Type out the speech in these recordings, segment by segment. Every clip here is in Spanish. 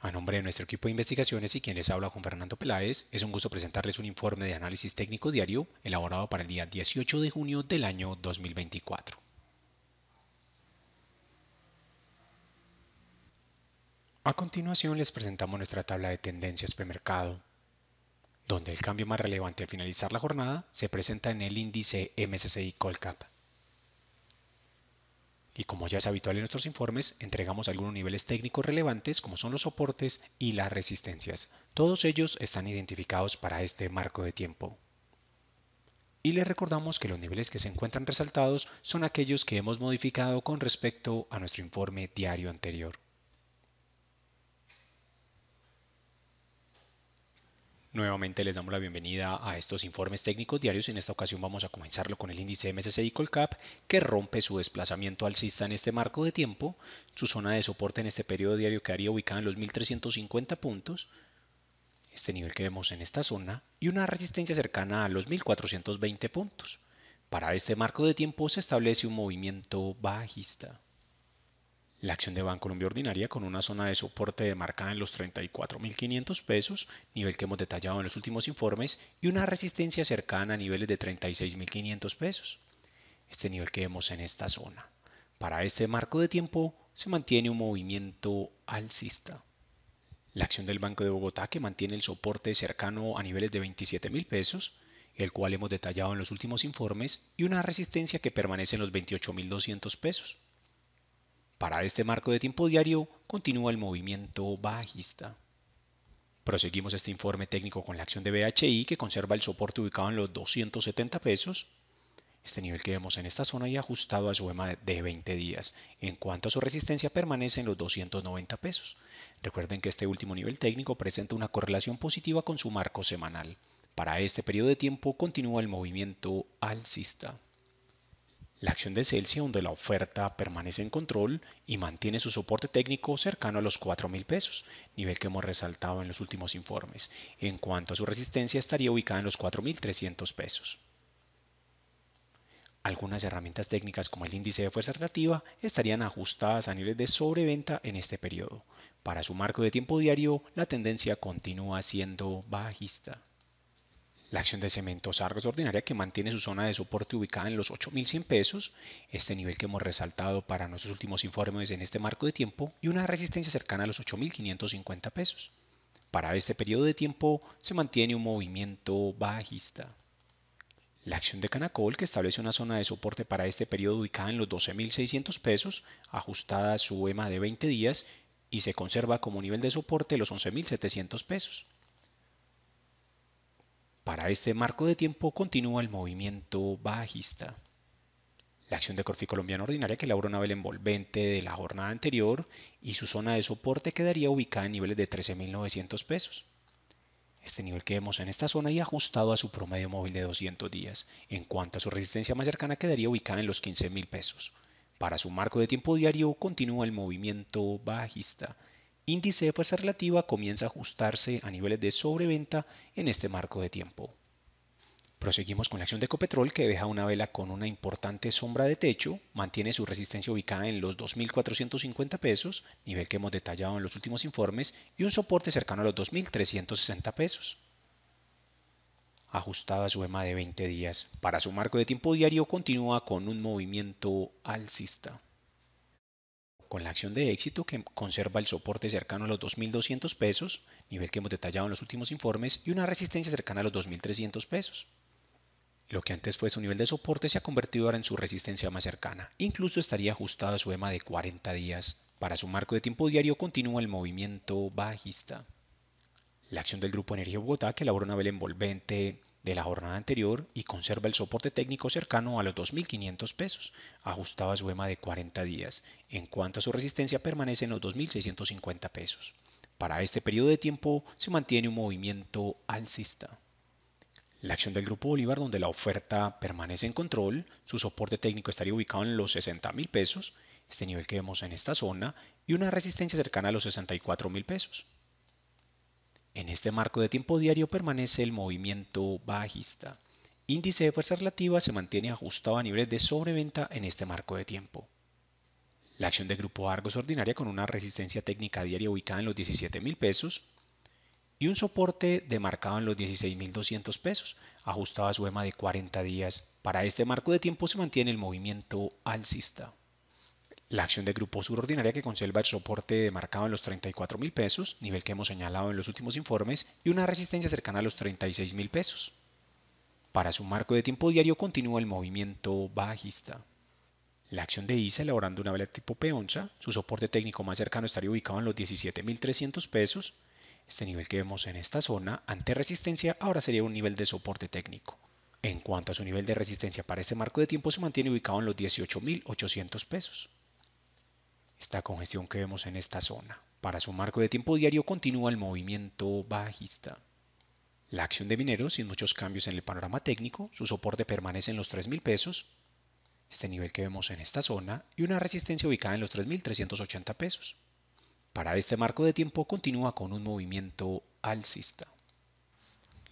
A nombre de nuestro equipo de investigaciones y quienes les habla con Fernando Peláez, es un gusto presentarles un informe de análisis técnico diario elaborado para el día 18 de junio del año 2024. A continuación les presentamos nuestra tabla de tendencias premercado, donde el cambio más relevante al finalizar la jornada se presenta en el índice MSCI Colcap, y como ya es habitual en nuestros informes, entregamos algunos niveles técnicos relevantes como son los soportes y las resistencias. Todos ellos están identificados para este marco de tiempo. Y les recordamos que los niveles que se encuentran resaltados son aquellos que hemos modificado con respecto a nuestro informe diario anterior. Nuevamente les damos la bienvenida a estos informes técnicos diarios. En esta ocasión vamos a comenzarlo con el índice MSCI Colcap que rompe su desplazamiento alcista en este marco de tiempo. Su zona de soporte en este periodo diario quedaría ubicada en los 1350 puntos, este nivel que vemos en esta zona, y una resistencia cercana a los 1420 puntos. Para este marco de tiempo se establece un movimiento bajista la acción de banco Colombia ordinaria con una zona de soporte demarcada en los 34.500 pesos, nivel que hemos detallado en los últimos informes, y una resistencia cercana a niveles de 36.500 pesos. Este nivel que vemos en esta zona. Para este marco de tiempo se mantiene un movimiento alcista. La acción del Banco de Bogotá que mantiene el soporte cercano a niveles de 27.000 pesos, el cual hemos detallado en los últimos informes, y una resistencia que permanece en los 28.200 pesos. Para este marco de tiempo diario continúa el movimiento bajista. Proseguimos este informe técnico con la acción de BHI que conserva el soporte ubicado en los 270 pesos, este nivel que vemos en esta zona y ajustado a su EMA de 20 días. En cuanto a su resistencia permanece en los 290 pesos. Recuerden que este último nivel técnico presenta una correlación positiva con su marco semanal. Para este periodo de tiempo continúa el movimiento alcista. La acción de Celsius donde la oferta permanece en control y mantiene su soporte técnico cercano a los 4,000 pesos, nivel que hemos resaltado en los últimos informes. En cuanto a su resistencia, estaría ubicada en los 4.300 pesos. Algunas herramientas técnicas como el índice de fuerza relativa estarían ajustadas a niveles de sobreventa en este periodo. Para su marco de tiempo diario, la tendencia continúa siendo bajista. La acción de cementos Argos ordinaria que mantiene su zona de soporte ubicada en los 8.100 pesos, este nivel que hemos resaltado para nuestros últimos informes en este marco de tiempo, y una resistencia cercana a los 8.550 pesos. Para este periodo de tiempo se mantiene un movimiento bajista. La acción de Canacol, que establece una zona de soporte para este periodo ubicada en los 12.600 pesos, ajustada a su EMA de 20 días, y se conserva como nivel de soporte los 11.700 pesos. Para este marco de tiempo continúa el movimiento bajista. La acción de Corfi colombiana ordinaria que labró una vela envolvente de la jornada anterior y su zona de soporte quedaría ubicada en niveles de 13.900 pesos. Este nivel que vemos en esta zona y ajustado a su promedio móvil de 200 días. En cuanto a su resistencia más cercana quedaría ubicada en los 15.000 pesos. Para su marco de tiempo diario continúa el movimiento bajista índice de fuerza relativa comienza a ajustarse a niveles de sobreventa en este marco de tiempo. Proseguimos con la acción de Ecopetrol que deja una vela con una importante sombra de techo, mantiene su resistencia ubicada en los 2.450 pesos, nivel que hemos detallado en los últimos informes, y un soporte cercano a los 2.360 pesos. Ajustada a su EMA de 20 días, para su marco de tiempo diario continúa con un movimiento alcista con la acción de éxito que conserva el soporte cercano a los 2.200 pesos, nivel que hemos detallado en los últimos informes, y una resistencia cercana a los 2.300 pesos. Lo que antes fue su nivel de soporte se ha convertido ahora en su resistencia más cercana, incluso estaría ajustado a su EMA de 40 días. Para su marco de tiempo diario continúa el movimiento bajista. La acción del Grupo Energía Bogotá, que elaboró una vela envolvente de la jornada anterior y conserva el soporte técnico cercano a los 2.500 pesos, ajustado e a su EMA de 40 días. En cuanto a su resistencia, permanece en los 2.650 pesos. Para este periodo de tiempo se mantiene un movimiento alcista. La acción del Grupo Bolívar, donde la oferta permanece en control, su soporte técnico estaría ubicado en los $60,000, pesos, este nivel que vemos en esta zona, y una resistencia cercana a los $64,000. pesos. En este marco de tiempo diario permanece el movimiento bajista. Índice de fuerza relativa se mantiene ajustado a niveles de sobreventa en este marco de tiempo. La acción de grupo Argos ordinaria con una resistencia técnica diaria ubicada en los $17,000 pesos y un soporte demarcado en los 16.200 pesos, ajustado a su EMA de 40 días. Para este marco de tiempo se mantiene el movimiento alcista la acción de grupo subordinaria que conserva el soporte marcado en los 34 mil pesos, nivel que hemos señalado en los últimos informes, y una resistencia cercana a los 36 mil pesos. Para su marco de tiempo diario continúa el movimiento bajista. La acción de ISA e, elaborando una vela tipo p su soporte técnico más cercano estaría ubicado en los 17.300 pesos. Este nivel que vemos en esta zona, ante resistencia, ahora sería un nivel de soporte técnico. En cuanto a su nivel de resistencia para este marco de tiempo, se mantiene ubicado en los 18.800 pesos esta congestión que vemos en esta zona. Para su marco de tiempo diario continúa el movimiento bajista. La acción de mineros, sin muchos cambios en el panorama técnico, su soporte permanece en los 3.000 pesos, este nivel que vemos en esta zona, y una resistencia ubicada en los 3.380 pesos. Para este marco de tiempo continúa con un movimiento alcista.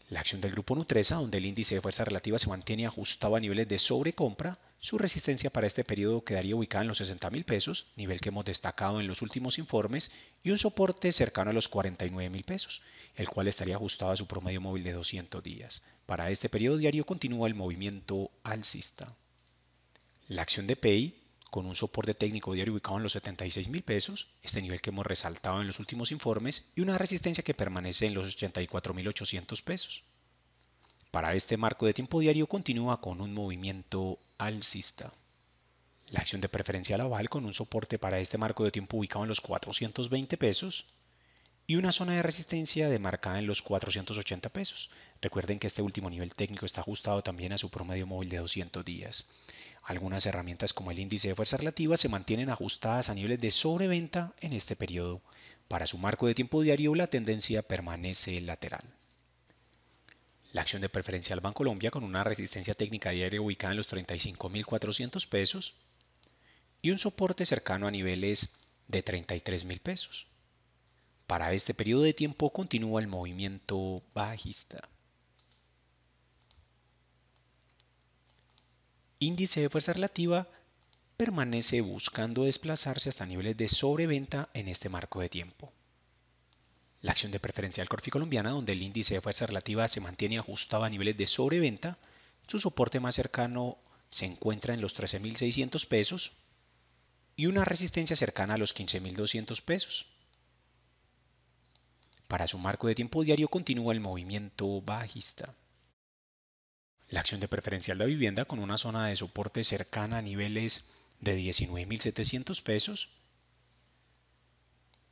La acción del grupo Nutresa, donde el índice de fuerza relativa se mantiene ajustado a niveles de sobrecompra, su resistencia para este periodo quedaría ubicada en los 60 mil pesos, nivel que hemos destacado en los últimos informes, y un soporte cercano a los 49 mil pesos, el cual estaría ajustado a su promedio móvil de 200 días. Para este periodo diario continúa el movimiento alcista. La acción de PEI con un soporte técnico diario ubicado en los 76 mil pesos, este nivel que hemos resaltado en los últimos informes, y una resistencia que permanece en los 84 mil 800 pesos. Para este marco de tiempo diario continúa con un movimiento alcista. La acción de preferencia Laval con un soporte para este marco de tiempo ubicado en los 420 pesos y una zona de resistencia demarcada en los 480 pesos. Recuerden que este último nivel técnico está ajustado también a su promedio móvil de 200 días. Algunas herramientas como el índice de fuerza relativa se mantienen ajustadas a niveles de sobreventa en este periodo. Para su marco de tiempo diario la tendencia permanece lateral. La acción de preferencia al Colombia con una resistencia técnica diaria ubicada en los 35.400 pesos y un soporte cercano a niveles de 33.000 pesos. Para este periodo de tiempo continúa el movimiento bajista. índice de fuerza relativa permanece buscando desplazarse hasta niveles de sobreventa en este marco de tiempo. La acción de preferencia al Corfi colombiana, donde el índice de fuerza relativa se mantiene ajustado a niveles de sobreventa, su soporte más cercano se encuentra en los 13.600 pesos y una resistencia cercana a los 15.200 pesos. Para su marco de tiempo diario continúa el movimiento bajista la acción de preferencial de vivienda con una zona de soporte cercana a niveles de 19.700 pesos,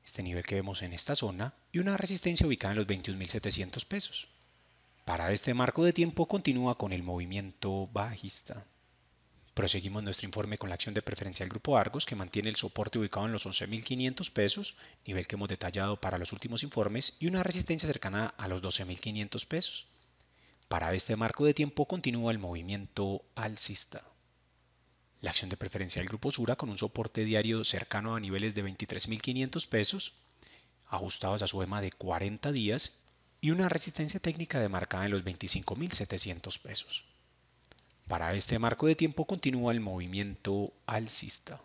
este nivel que vemos en esta zona, y una resistencia ubicada en los 21.700 pesos. Para este marco de tiempo continúa con el movimiento bajista. Proseguimos nuestro informe con la acción de preferencial Grupo Argos, que mantiene el soporte ubicado en los 11.500 pesos, nivel que hemos detallado para los últimos informes, y una resistencia cercana a los 12.500 pesos. Para este marco de tiempo continúa el movimiento alcista. La acción de preferencia del grupo Sura con un soporte diario cercano a niveles de 23.500 pesos, ajustados a su EMA de 40 días y una resistencia técnica demarcada en los 25.700 pesos. Para este marco de tiempo continúa el movimiento alcista.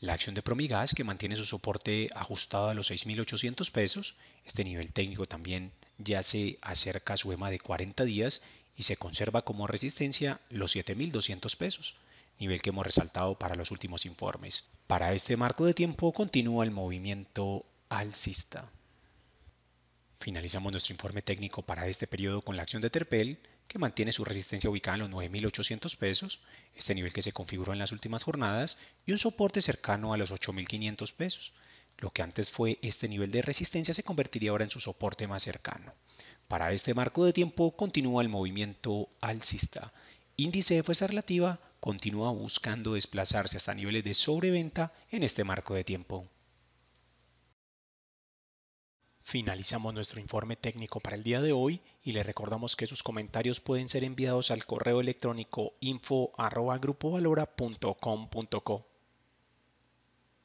La acción de Promigas, que mantiene su soporte ajustado a los 6.800 pesos, este nivel técnico también ya se acerca su EMA de 40 días y se conserva como resistencia los 7.200 pesos, nivel que hemos resaltado para los últimos informes. Para este marco de tiempo continúa el movimiento alcista. Finalizamos nuestro informe técnico para este periodo con la acción de Terpel, que mantiene su resistencia ubicada en los 9.800 pesos, este nivel que se configuró en las últimas jornadas, y un soporte cercano a los 8.500 pesos, lo que antes fue este nivel de resistencia se convertiría ahora en su soporte más cercano. Para este marco de tiempo continúa el movimiento alcista. Índice de fuerza relativa continúa buscando desplazarse hasta niveles de sobreventa en este marco de tiempo. Finalizamos nuestro informe técnico para el día de hoy y le recordamos que sus comentarios pueden ser enviados al correo electrónico info.grupovalora.com.co.